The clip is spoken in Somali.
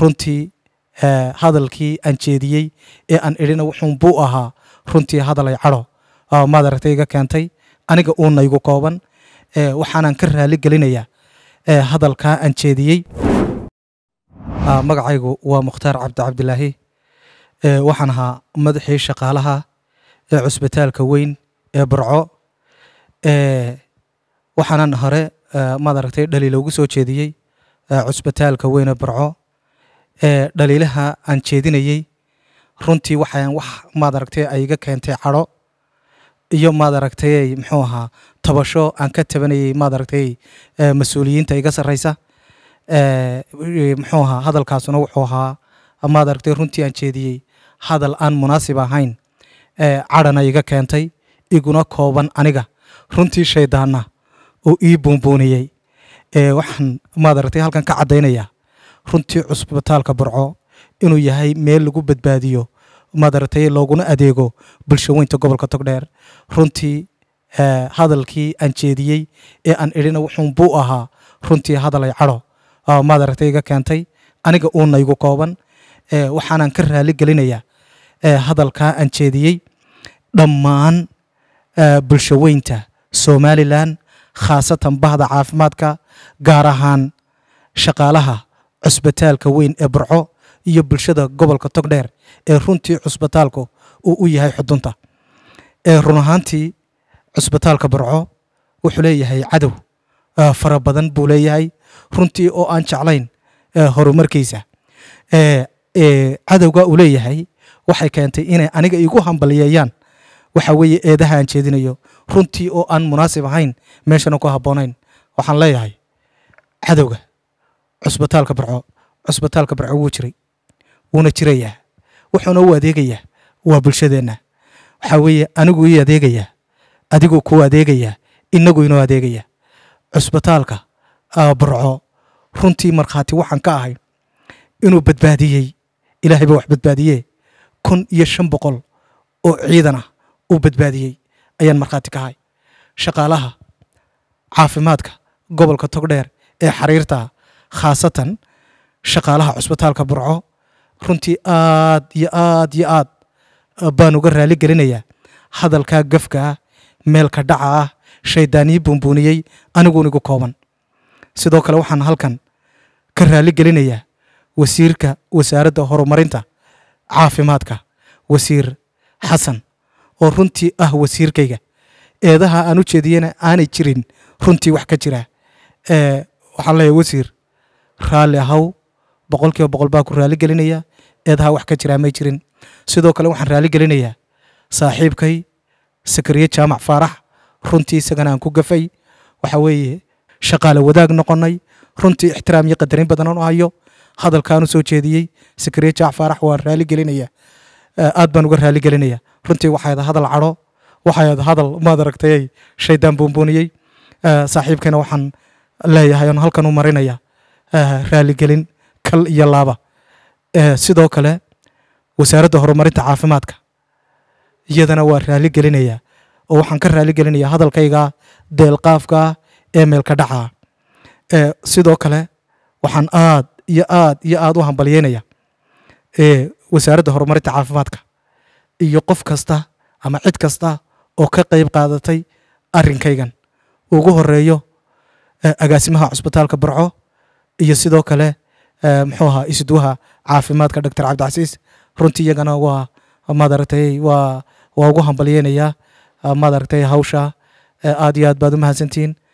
runtii eh, hadalkii aan jeediyey ee aan idhina wuxuun buu ahaa runtii hadalay cadho maadaragtay iga keentay aniga uunaygu kooban eh, waxaanan ka raali gelinayaa eh, hadalkaa aan jeediyey ah, magacaygu waa mukhtaar cabdi cabdilaahi waxaan ahaa madaxii shaqaalaha ee cusbitaalka weyn ee barco waxaanaan hore maad aragtay dhaliiloogu soo jeediyey cusbitaalka weyn ee barco dhaliilaha aan jeedinayey runtii waxaan wax maad aragtay ay iga keentay cadho iyo maad aragtay muxuu ahaa tabasho aan ka tabanayay maad aragtay mas-uuliyiinta iga sarraysa muxuu ahaa hadalkaasuna wuxuu ahaa maad aragtay runtii aan jeediyey hadal aan munaasib ahayn cadhana iga keentay iguna kooban aniga runtii shaydaanna uu ii buunbuuniyey waxaan maad aragtay halkan ka caddaynayaa runtii cusbitaalka barco inuu yahay meel lagu badbaadiyo madartay looguna adeego bulshaweynta gobolka togdheer runtii eh, hadalkii aan jeediyey ee aan idhina wuxuun buu ahaa runtii hadalay cadho ah, madaragtay iga keentay aniga naygu kooban eh, waxaanaan ka raali gelinayaa eh, hadalkaa aan jeediyey dhammaan bulshaweynta somalilan khaasatan bahda caafimaadka gaar ahaan shaqaalaha cusbitaalka weyn ee burco iyo bulshada gobolka togdheer ee runtii cusbitaalku uu u yahay xudunta ee run ahaantii cusbitaalka burco wuxuu leeyahay cadow fara badan buu leeyahay runtii oo aan jeclayn horumarkiisa cadowga uu leeyahay waxay keentay inay aniga igu hambalyeeyaan waxa weeye eedaha aan jeedinayo runtii oo aan munaasib ahayn meeshana ku habboonayn waxaan leeyahay cadowga cusbitaalka barco cusbitaalka barco wuu jiray wuuna jiraya wuxuuna u adeegaya waa bulshadeenna waxaa weeye anigu ii adeegayaa adigu kuu adeegaya inagu inoo adeegayaa cusbitaalka barco runtii markhaati waxaan ka ahay inuu badbaadiyey ilaahay ba wax badbaadiyee kun iyo shan boqol oo ciidan ah uu badbaadiyey ayaan markhaati ka ahay shaqaalaha caafimaadka gobolka togdheer ee xariirtaa khaasatan shaqaalaha cusbitaalka burco runtii aad iyo aad iyo aad baan uga raali gelinayaa hadalkaa gafka ah meelka dhaca ah shaydaaniyi buunbuuniyey aniguun igu kooban sidoo kale waxaan halkan ka raali gelinayaa wasiirka wasaaradda horumarinta caafimaadka wasiir xasan oo runtii ah wasiirkayga eedaha aan u jeediyana aanay jirin runtii wax ka jira waxaan leeyahay wasiir raalli ahaw boqol boqol baa ku raali gelinaya eedaha wax ka jiraa may jirin sidoo kale waxaan raali gelinayaa saaxiibkay sakariye jaamac faarax runtii isagana aan ku gafay waxa weeye shaqaale wadaag noqonnay runtii ixtiraam iyo qadarin badanan u hayo hadalkaan u jeediyey sakariye jaamac faarax waan raali gelinaya aad baan uga raali gelinaya runtii waxayd hadal cadho waxayd hadal maad aragtayay shaydaan buunbuuniyey saaxiibkayna waxaan leeyahay oon halkan u marinaya Eh, raaligelin kal iyo laaba eh, sidoo kale wasaaradda horumarinta caafimaadka iyadana waa raali oo waxaan ka raali gelinayaa hadalkaygaa deelqaafkaa meelka dhacaa eh, sidoo kale waxaan aad iyo aad iyo aad u hambalyeynayaa wasaaradda horumarinta caafimaadka iyo qof kasta ama cid kasta oo ka qayb qaadatay arrinkaygan ugu horeeyo agaasimaha cusbitaalka barco iyo sidoo kale eh, muxuu ahaa isduha caafimaadka doctor cabdicasiis runtii iyagana waa madaragtay waa waa ugu hambalyeynaya madaragtay hawsha eh, aad iyo aad baad u mahadsantihiin